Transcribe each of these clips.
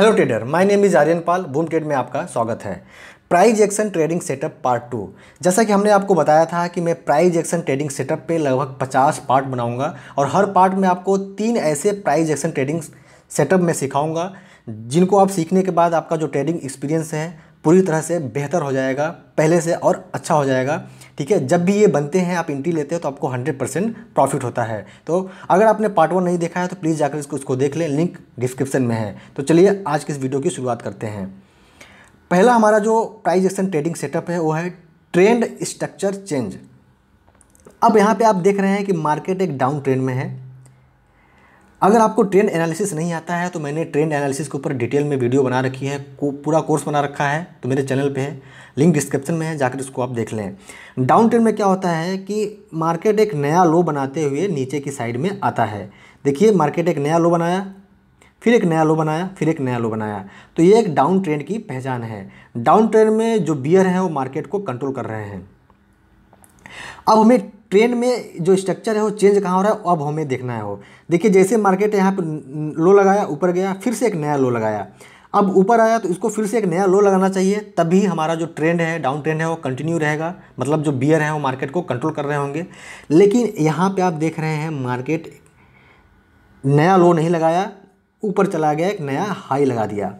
hello trader my name is Aryan Pal Boom Trade में आपका स्वागत है price action trading setup part two जैसा कि हमने आपको बताया था कि मैं प्राइज एक्शन ट्रेडिंग सेटअप पे लगभग 50 पार्ट बनाऊंगा और हर पार्ट में आपको तीन ऐसे प्राइज एक्शन ट्रेडिंग सेटअप में सिखाऊंगा जिनको आप सीखने के बाद आपका जो ट्रेडिंग एक्सपीरियंस है पूरी तरह से बेहतर हो जाएगा पहले से और अच्छा हो जाएगा ठीक है जब भी ये बनते हैं आप इंट्री लेते हैं तो आपको 100 परसेंट प्रॉफिट होता है तो अगर आपने पार्ट वन नहीं देखा है तो प्लीज़ जाकर इसको इसको देख लें लिंक डिस्क्रिप्शन में है तो चलिए आज की इस वीडियो की शुरुआत करते हैं पहला हमारा जो प्राइज एक्शन ट्रेडिंग सेटअप है वो है ट्रेंड स्ट्रक्चर चेंज अब यहाँ पर आप देख रहे हैं कि मार्केट एक डाउन ट्रेंड में है अगर आपको ट्रेंड एनालिसिस नहीं आता है तो मैंने ट्रेंड एनालिसिस के ऊपर डिटेल में वीडियो बना रखी है को, पूरा कोर्स बना रखा है तो मेरे चैनल पे है लिंक डिस्क्रिप्शन में है जाकर इसको आप देख लें डाउन ट्रेंड में क्या होता है कि मार्केट एक नया लो बनाते हुए नीचे की साइड में आता है देखिए मार्केट एक नया लो बनाया फिर एक नया लो बनाया फिर एक नया लो बनाया तो ये एक डाउन ट्रेंड की पहचान है डाउन ट्रेंड में जो बियर हैं वो मार्केट को कंट्रोल कर रहे हैं अब हमें ट्रेंड में जो स्ट्रक्चर है वो चेंज कहाँ हो रहा है अब हमें देखना है वो देखिए जैसे मार्केट यहाँ पर लो लगाया ऊपर गया फिर से एक नया लो लगाया अब ऊपर आया तो इसको फिर से एक नया लो लगाना चाहिए तभी हमारा जो ट्रेंड है डाउन ट्रेंड है वो कंटिन्यू रहेगा मतलब जो बियर है वो मार्केट को कंट्रोल कर रहे होंगे लेकिन यहाँ पे आप देख रहे हैं मार्केट नया लो नहीं लगाया ऊपर चला गया एक नया हाई लगा दिया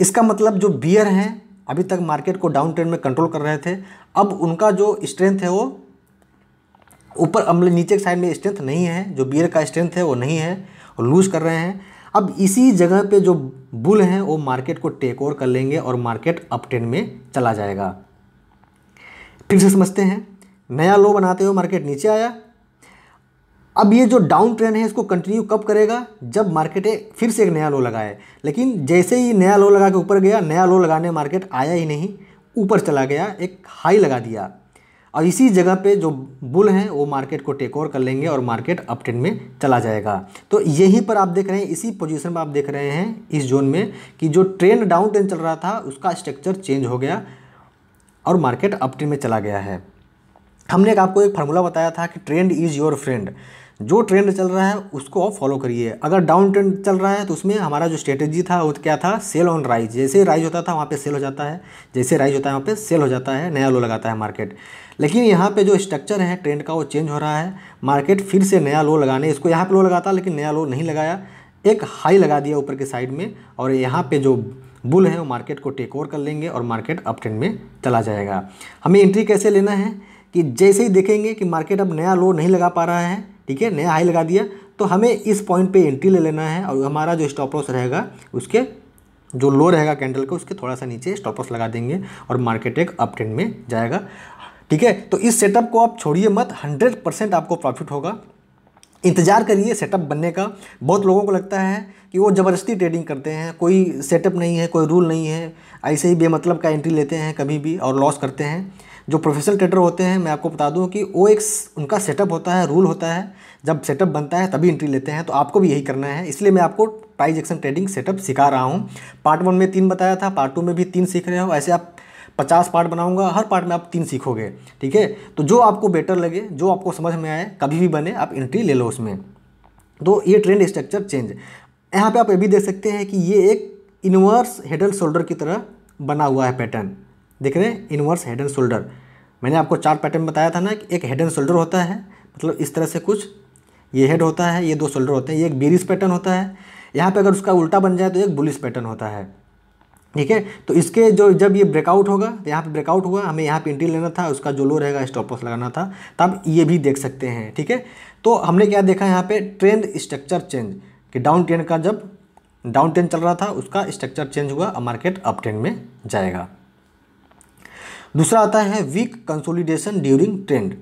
इसका मतलब जो बियर हैं अभी तक मार्केट को डाउन ट्रेंड में कंट्रोल कर रहे थे अब उनका जो स्ट्रेंथ है वो ऊपर अम्ल नीचे के साइड में स्ट्रेंथ नहीं है जो बियर का स्ट्रेंथ है वो नहीं है और लूज़ कर रहे हैं अब इसी जगह पे जो बुल हैं वो मार्केट को टेक ओवर कर लेंगे और मार्केट अप ट्रेंड में चला जाएगा फिर से समझते हैं नया लो बनाते हुए मार्केट नीचे आया अब ये जो डाउन ट्रेंड है इसको कंटिन्यू कब करेगा जब मार्केट फिर से एक नया लो लगाए लेकिन जैसे ही नया लो लगा के ऊपर गया नया लो लगाने मार्केट आया ही नहीं ऊपर चला गया एक हाई लगा दिया और इसी जगह पे जो बुल हैं वो मार्केट को टेक ओवर कर लेंगे और मार्केट अपट्रेंड में चला जाएगा तो यहीं पर आप देख रहे हैं इसी पोजीशन पर आप देख रहे हैं इस जोन में कि जो ट्रेंड डाउन ट्रेंड चल रहा था उसका स्ट्रक्चर चेंज हो गया और मार्केट अपट्रेंड में चला गया है हमने एक आपको एक फार्मूला बताया था कि ट्रेंड इज़ योर फ्रेंड जो ट्रेंड चल रहा है उसको आप फॉलो करिए अगर डाउन ट्रेंड चल रहा है तो उसमें हमारा जो स्ट्रेटेजी था वो क्या था सेल ऑन राइज जैसे राइज होता था वहाँ पे सेल हो जाता है जैसे राइज होता है वहाँ पे सेल हो जाता है नया लो लगाता है मार्केट लेकिन यहाँ पे जो स्ट्रक्चर है ट्रेंड का वो चेंज हो रहा है मार्केट फिर से नया लो लगाने इसको यहाँ पर लो लगाता लेकिन नया लो नहीं लगाया एक हाई लगा दिया ऊपर के साइड में और यहाँ पर जो बुल है वो मार्केट को टेक ओवर कर लेंगे और मार्केट अप ट्रेंड में चला जाएगा हमें एंट्री कैसे लेना है कि जैसे ही देखेंगे कि मार्केट अब नया लो नहीं लगा पा रहा है ठीक है नया हाई लगा दिया तो हमें इस पॉइंट पे एंट्री ले लेना है और हमारा जो स्टॉप लॉस रहेगा उसके जो लो रहेगा कैंडल का उसके थोड़ा सा नीचे स्टॉप लॉस लगा देंगे और मार्केट एक अप ट्रेंड में जाएगा ठीक है तो इस सेटअप को आप छोड़िए मत हंड्रेड परसेंट आपको प्रॉफिट होगा इंतज़ार करिए सेटअप बनने का बहुत लोगों को लगता है कि वो ज़बरदस्ती ट्रेडिंग करते हैं कोई सेटअप नहीं है कोई रूल नहीं है ऐसे ही बेमतलब का एंट्री लेते हैं कभी भी और लॉस करते हैं जो प्रोफेशनल ट्रेडर होते हैं मैं आपको बता दूं कि वो एक उनका सेटअप होता है रूल होता है जब सेटअप बनता है तभी एंट्री लेते हैं तो आपको भी यही करना है इसलिए मैं आपको प्राइज एक्शन ट्रेडिंग सेटअप सिखा रहा हूँ पार्ट वन में तीन बताया था पार्ट टू में भी तीन सीख रहे हो ऐसे आप पचास पार्ट बनाऊंगा हर पार्ट में आप तीन सीखोगे ठीक है तो जो आपको बेटर लगे जो आपको समझ में आए कभी भी बने आप एंट्री ले लो उसमें तो ये ट्रेंड स्ट्रक्चर चेंज यहाँ पे आप ये भी देख सकते हैं कि ये एक इनवर्स हेड एंड शोल्डर की तरह बना हुआ है पैटर्न देख रहे हैं इनवर्स हेड एंड शोल्डर मैंने आपको चार पैटर्न बताया था ना कि एक हेड एंड शोल्डर होता है मतलब इस तरह से कुछ ये हेड होता है ये दो शोल्डर होते हैं ये एक बीरिस पैटर्न होता है यहाँ पे अगर उसका उल्टा बन जाए तो एक बुलिस पैटर्न होता है ठीक है तो इसके जो जब ये ब्रेकआउट होगा तो यहाँ पर ब्रेकआउट हुआ हमें यहाँ पर इंट्री लेना था उसका जो लो रहेगा स्टॉप लॉस लगाना था तब ये भी देख सकते हैं ठीक है तो हमने क्या देखा यहाँ पर ट्रेंड स्ट्रक्चर चेंज कि डाउन ट्रेंड का जब डाउन ट्रेंड चल रहा था उसका स्ट्रक्चर चेंज हुआ और मार्केट अप ट्रेंड में जाएगा दूसरा आता है वीक कंसोलिडेशन ड्यूरिंग ट्रेंड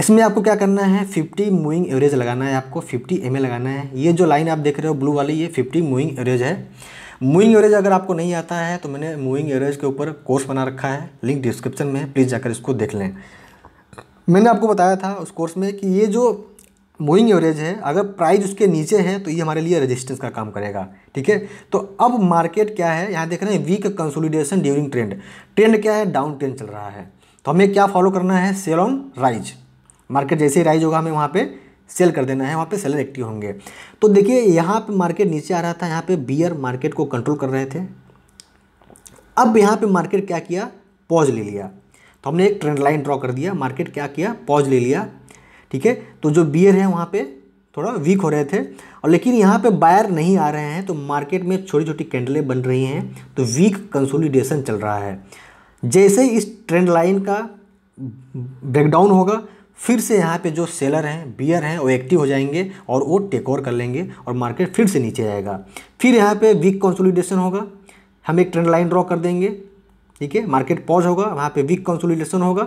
इसमें आपको क्या करना है 50 मूविंग एवरेज लगाना है आपको 50 एम लगाना है ये जो लाइन आप देख रहे हो ब्लू वाली ये 50 मूविंग एवरेज है मूविंग एवरेज अगर आपको नहीं आता है तो मैंने मूविंग एवरेज के ऊपर कोर्स बना रखा है लिंक डिस्क्रिप्शन में है प्लीज़ जाकर इसको देख लें मैंने आपको बताया था उस कोर्स में कि ये जो मूविंग एवरेज है अगर प्राइज उसके नीचे है तो ये हमारे लिए रजिस्टेंस का काम करेगा ठीक है तो अब मार्केट क्या है यहाँ देख रहे हैं weak consolidation during trend trend क्या है डाउन ट्रेंड चल रहा है तो हमें क्या फॉलो करना है सेल ऑन राइज मार्केट जैसे ही राइज होगा हमें वहाँ पे सेल कर देना है वहाँ पे सेलर एक्टिव होंगे तो देखिए यहाँ पे मार्केट नीचे आ रहा था यहाँ पे बियर मार्केट को कंट्रोल कर रहे थे अब यहाँ पे मार्केट क्या किया पॉज ले लिया तो हमने एक ट्रेंड लाइन ड्रॉ कर दिया मार्केट क्या किया पॉज ले लिया ठीक है तो जो बियर है वहाँ पे थोड़ा वीक हो रहे थे और लेकिन यहाँ पे बायर नहीं आ रहे हैं तो मार्केट में छोटी छोटी कैंडलें बन रही हैं तो वीक कंसोलिडेशन चल रहा है जैसे इस ट्रेंड लाइन का ब्रेकडाउन होगा फिर से यहाँ पे जो सेलर हैं बियर हैं वो एक्टिव हो जाएंगे और वो टेक ओवर कर लेंगे और मार्केट फिर से नीचे आएगा फिर यहाँ पे वीक कंसोलिडेशन होगा हम एक ट्रेंड लाइन ड्रॉ कर देंगे ठीक है मार्केट पॉज होगा वहाँ पे वीक कंसोलिडेशन होगा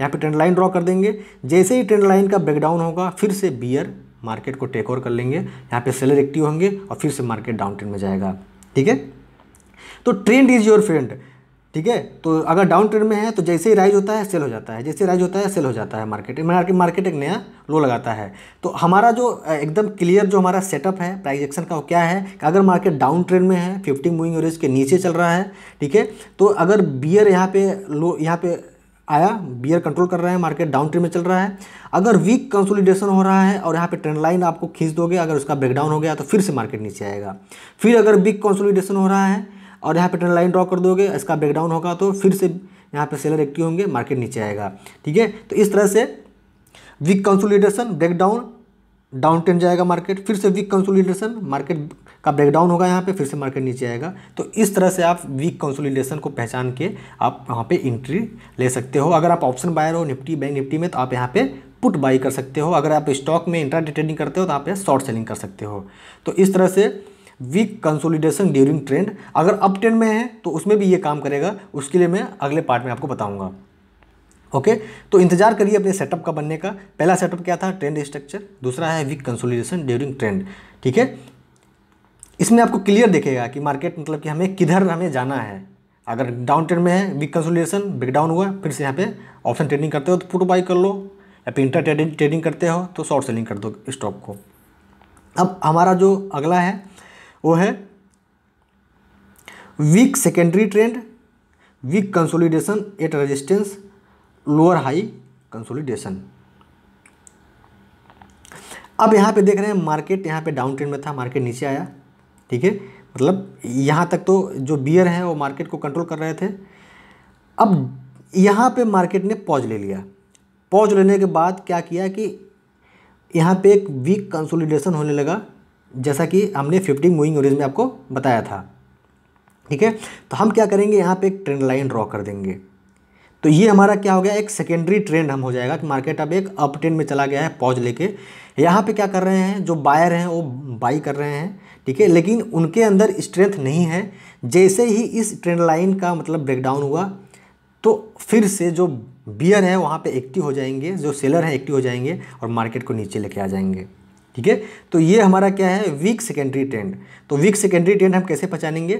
यहाँ पे ट्रेंड लाइन ड्रॉ कर देंगे जैसे ही ट्रेंड लाइन का ब्रेकडाउन होगा फिर से बियर मार्केट को टेक ओवर कर लेंगे यहाँ पे सेलर एक्टिव होंगे और फिर से मार्केट डाउन ट्रेंड में जाएगा ठीक है तो ट्रेंड इज योर फ्रेंड ठीक है तो अगर डाउन ट्रेंड में है तो जैसे ही राइज होता है सेल हो जाता है जैसे राइज होता है सेल हो जाता है मार्केट मार्केट मार्केट एक नया लो लगाता है तो हमारा जो एकदम क्लियर जो हमारा सेटअप है प्राइस एक्शन का वो क्या है कि अगर मार्केट डाउन ट्रेंड में है फिफ्टी मूविंग एवरेज के नीचे चल रहा है ठीक है तो अगर बियर यहाँ पे लो यहाँ पे आया बियर कंट्रोल कर रहा है मार्केट डाउन ट्रेंड में चल रहा है अगर वीक कंसोलिडेशन हो रहा है और यहाँ पे ट्रेंड लाइन आपको खींच दोगे अगर उसका ब्रेकडाउन हो गया तो फिर से मार्केट नीचे आएगा फिर अगर वीक कंसोलिडेशन हो रहा है और यहाँ पे ट्रेंड लाइन ड्रॉ कर दोगे इसका ब्रेकडाउन होगा तो फिर से यहाँ पर सेलर एक्टिव होंगे मार्केट नीचे आएगा ठीक है तो इस तरह से weak consolidation breakdown down trend जाएगा मार्केट फिर से वीक कंसोलिडेशन मार्केट का ब्रेकडाउन होगा यहाँ पे फिर से मार्केट नीचे आएगा तो इस तरह से आप वीक कंसोलिडेशन को पहचान के आप वहाँ पे इंट्री ले सकते हो अगर आप ऑप्शन बायर हो निफ्टी बैंक निफ्टी में तो आप यहाँ पे पुट बाई कर सकते हो अगर आप स्टॉक में इंटर ट्रेडिंग करते हो तो आप शॉर्ट सेलिंग कर सकते हो तो इस तरह से वीक कंसोलिडेशन ड्यूरिंग ट्रेंड अगर अप ट्रेंड में है तो उसमें भी ये काम करेगा उसके लिए मैं अगले पार्ट में आपको बताऊँगा ओके तो इंतजार करिए अपने सेटअप का बनने का पहला सेटअप क्या था ट्रेंड स्ट्रक्चर दूसरा है वीक कंसोलिडेशन ड्यूरिंग ट्रेंड ठीक है इसमें आपको क्लियर देखेगा कि मार्केट मतलब कि हमें किधर हमें जाना है अगर डाउन ट्रेंड में है वीक कंसोलिडेशन ब्रेकडाउन हुआ फिर से यहाँ पे ऑप्शन ट्रेडिंग करते हो तो फुट बाई कर लो या फिर इंटर ट्रेडिंग ट्रेडिंग करते हो तो शॉर्ट सेलिंग कर दो स्टॉक को अब हमारा जो अगला है वो है weak secondary trend weak consolidation at resistance lower high consolidation अब यहाँ पे देख रहे हैं मार्केट यहाँ पे डाउन ट्रेंड में था मार्केट नीचे आया ठीक है मतलब यहाँ तक तो जो बियर हैं वो मार्केट को कंट्रोल कर रहे थे अब यहाँ पे मार्केट ने पॉज ले लिया पॉज लेने के बाद क्या किया कि यहाँ पे एक वीक कंसोलिडेशन होने लगा जैसा कि हमने फिफ्टी मूविंग एवरेज में आपको बताया था ठीक है तो हम क्या करेंगे यहाँ पे एक ट्रेंड लाइन ड्रॉ कर देंगे तो ये हमारा क्या हो गया एक सेकेंडरी ट्रेंड हम हो जाएगा कि मार्केट अब एक अप ट्रेंड में चला गया है पॉज लेके यहाँ पे क्या कर रहे हैं जो बायर हैं वो बाई कर रहे हैं ठीक है लेकिन उनके अंदर स्ट्रेंथ नहीं है जैसे ही इस ट्रेंड लाइन का मतलब ब्रेकडाउन हुआ तो फिर से जो बियर है वहाँ पर एक्टिव हो जाएंगे जो सेलर हैं एक्टिव हो जाएंगे और मार्केट को नीचे लेके आ जाएंगे ठीक है तो ये हमारा क्या है वीक सेकेंडरी ट्रेंड तो वीक सेकेंडरी ट्रेंड हम कैसे पहचानेंगे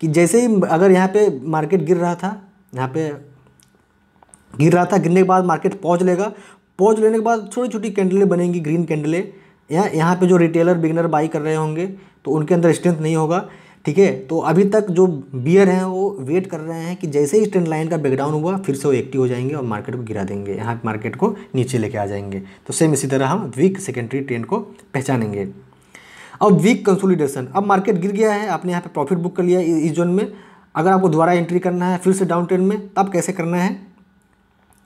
कि जैसे ही अगर यहाँ पे मार्केट गिर रहा था यहाँ पे गिर रहा था गिरने के बाद मार्केट पहुँच लेगा पहुँच लेने के बाद छोटी छोटी कैंडलें बनेंगी ग्रीन कैंडलें यहाँ यहाँ पे जो रिटेलर बिगनर बाई कर रहे होंगे तो उनके अंदर स्ट्रेंथ नहीं होगा ठीक है तो अभी तक जो बियर हैं वो वेट कर रहे हैं कि जैसे ही ट्रेंड लाइन का ब्रेकडाउन हुआ फिर से वो एक्टिव हो जाएंगे और मार्केट को गिरा देंगे यहाँ मार्केट को नीचे लेके आ जाएंगे तो सेम इसी तरह हम वीक सेकेंडरी ट्रेंड को पहचानेंगे अब वीक कंसोलिडेशन अब मार्केट गिर गया है आपने यहाँ पे प्रॉफिट बुक कर लिया इस जोन में अगर आपको दोबारा एंट्री करना है फिर से डाउन ट्रेंड में तब कैसे करना है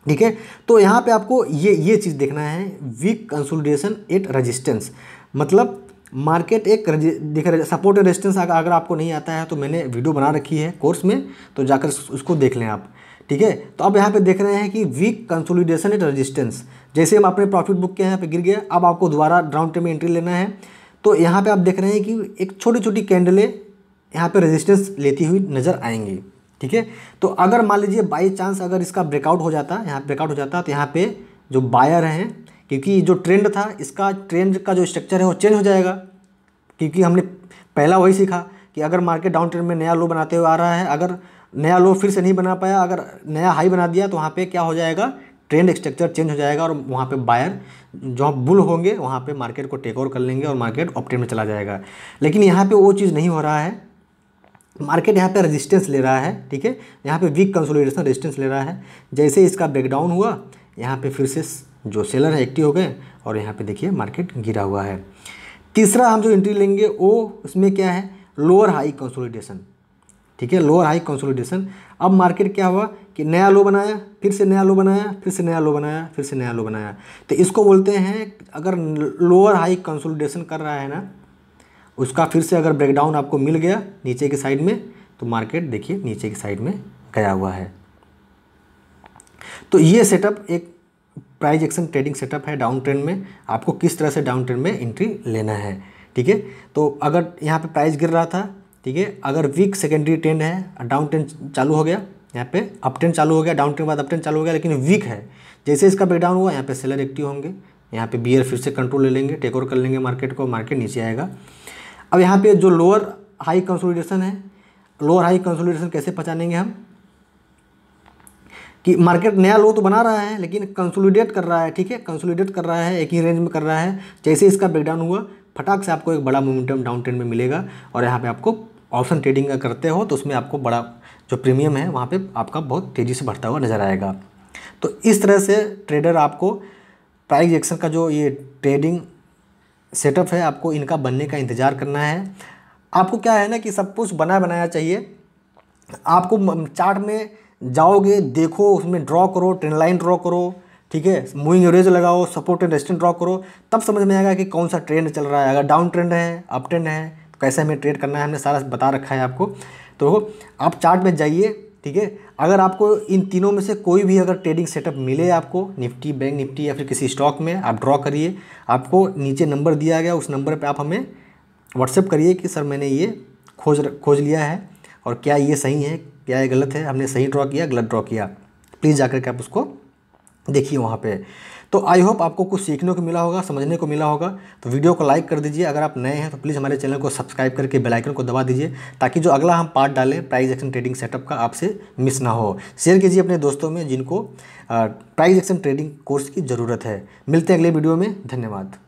ठीक है तो यहाँ पे आपको ये ये चीज़ देखना है वीक कंसोलिडेशन एट रजिस्टेंस मतलब मार्केट एक रहे सपोर्ट एंड रेजिस्टेंस अगर आपको नहीं आता है तो मैंने वीडियो बना रखी है कोर्स में तो जाकर उसको देख लें आप ठीक है तो अब यहाँ पे देख रहे हैं कि वीक कंसोलिडेशन एट रजिस्टेंस जैसे हम अपने प्रॉफिट बुक के यहाँ पे गिर गया अब आपको दोबारा ड्राउंड टेम में एंट्री लेना है तो यहाँ पे आप देख रहे हैं कि एक छोटी छोटी कैंडलें यहाँ पे रेजिस्टेंस लेती हुई नज़र आएंगी ठीक है तो अगर मान लीजिए बाई चांस अगर इसका ब्रेकआउट हो जाता यहाँ ब्रेकआउट हो जाता तो यहाँ पे जो बायर हैं क्योंकि जो ट्रेंड था इसका ट्रेंड का जो स्ट्रक्चर है वो चेंज हो जाएगा क्योंकि हमने पहला वही सीखा कि अगर मार्केट डाउन ट्रेंड में नया लो बनाते हुए आ रहा है अगर नया लो फिर से नहीं बना पाया अगर नया हाई बना दिया तो वहाँ पे क्या हो जाएगा ट्रेंड स्ट्रक्चर चेंज हो जाएगा और वहाँ पे बायर जो बुल होंगे वहाँ पे मार्केट को टेक ओवर कर लेंगे और मार्केट ऑप्टेन में चला जाएगा लेकिन यहाँ पे वो चीज़ नहीं हो रहा है मार्केट यहाँ पे रेजिस्टेंस ले रहा है ठीक है यहाँ पे वीक कंसोलिडेशन रेजिस्टेंस ले रहा है जैसे इसका ब्रेकडाउन हुआ यहाँ पे फिर से जो सेलर है एक्टिव हो गए और यहाँ पे देखिए मार्केट गिरा हुआ है तीसरा हम जो एंट्री लेंगे वो उसमें क्या है लोअर हाई कंसोलिडेशन ठीक है लोअर हाई कंसोलिडेशन अब मार्केट क्या हुआ कि नया लो बनाया फिर से नया लो बनाया फिर से नया लो बनाया फिर से नया लो बनाया तो इसको बोलते हैं अगर लोअर हाई कंसोलिडेशन कर रहा है ना उसका फिर से अगर ब्रेकडाउन आपको मिल गया नीचे की साइड में तो मार्केट देखिए नीचे की साइड में गया हुआ है तो ये सेटअप एक प्राइज एक्शन ट्रेडिंग सेटअप है डाउन ट्रेंड में आपको किस तरह से डाउन ट्रेंड में एंट्री लेना है ठीक है तो अगर यहाँ पे प्राइस गिर रहा था ठीक है अगर वीक सेकेंडरी ट्रेंड है डाउन ट्रेंड चालू हो गया यहाँ पे अप ट्रेंड चालू हो गया डाउन ट्रेंड बाद अप ट्रेंड चालू हो गया लेकिन वीक है जैसे इसका ब्रेकडाउन हुआ यहाँ पे सेलर एक्टिव होंगे यहाँ पे बियर फिर से कंट्रोल ले लेंगे टेक ओवर कर लेंगे मार्केट को मार्केट नीचे आएगा अब यहाँ पे जो लोअर हाई कंसोलिडेशन है लोअर हाई कंसोलिडेशन कैसे पहचानेंगे हम कि मार्केट नया लो तो बना रहा है लेकिन कंसोलिडेट कर रहा है ठीक है कंसोलिडेट कर रहा है एक ही रेंज में कर रहा है जैसे इसका ब्रेकडाउन हुआ फटाक से आपको एक बड़ा मोमेंटम डाउन ट्रेंड में मिलेगा और यहाँ पे आपको ऑप्शन ट्रेडिंग का करते हो तो उसमें आपको बड़ा जो प्रीमियम है वहाँ पे आपका बहुत तेज़ी से बढ़ता हुआ नज़र आएगा तो इस तरह से ट्रेडर आपको प्राइजेक्शन एक्शन का जो ये ट्रेडिंग सेटअप है आपको इनका बनने का इंतज़ार करना है आपको क्या है ना कि सब कुछ बना बनाया चाहिए आपको चार्ट में जाओगे देखो उसमें ड्रॉ करो ट्रेन लाइन ड्रॉ करो ठीक है मूविंग एवरेज लगाओ सपोर्ट एंड रेस्टेंट ड्रॉ करो तब समझ में आएगा कि कौन सा ट्रेंड चल रहा है अगर डाउन ट्रेंड है अप ट्रेंड है कैसे हमें ट्रेड करना है हमने सारा बता रखा है आपको तो आप चार्ट में जाइए ठीक है अगर आपको इन तीनों में से कोई भी अगर ट्रेडिंग सेटअप मिले आपको निफ्टी बैंक निफ्टी या फिर किसी स्टॉक में आप ड्रॉ करिए आपको नीचे नंबर दिया गया उस नंबर पर आप हमें व्हाट्सएप करिए कि सर मैंने ये खोज खोज लिया है और क्या ये सही है क्या ये गलत है हमने सही ड्रॉ किया गलत ड्रॉ किया प्लीज़ जाकर के आप उसको देखिए वहाँ पे तो आई होप आपको कुछ सीखने को मिला होगा समझने को मिला होगा तो वीडियो को लाइक कर दीजिए अगर आप नए हैं तो प्लीज़ हमारे चैनल को सब्सक्राइब करके बेलाइकन को दबा दीजिए ताकि जो अगला हम पार्ट डालें प्राइज एक्शन ट्रेडिंग सेटअप का आपसे मिस ना हो शेयर कीजिए अपने दोस्तों में जिनको प्राइज एक्शन ट्रेडिंग कोर्स की ज़रूरत है मिलते हैं अगले वीडियो में धन्यवाद